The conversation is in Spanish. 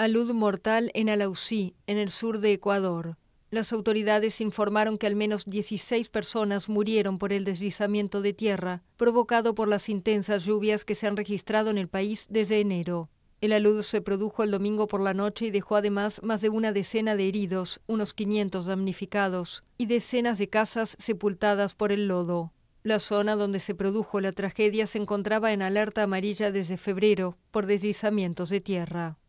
alud mortal en Alausí, en el sur de Ecuador. Las autoridades informaron que al menos 16 personas murieron por el deslizamiento de tierra provocado por las intensas lluvias que se han registrado en el país desde enero. El alud se produjo el domingo por la noche y dejó además más de una decena de heridos, unos 500 damnificados y decenas de casas sepultadas por el lodo. La zona donde se produjo la tragedia se encontraba en alerta amarilla desde febrero por deslizamientos de tierra.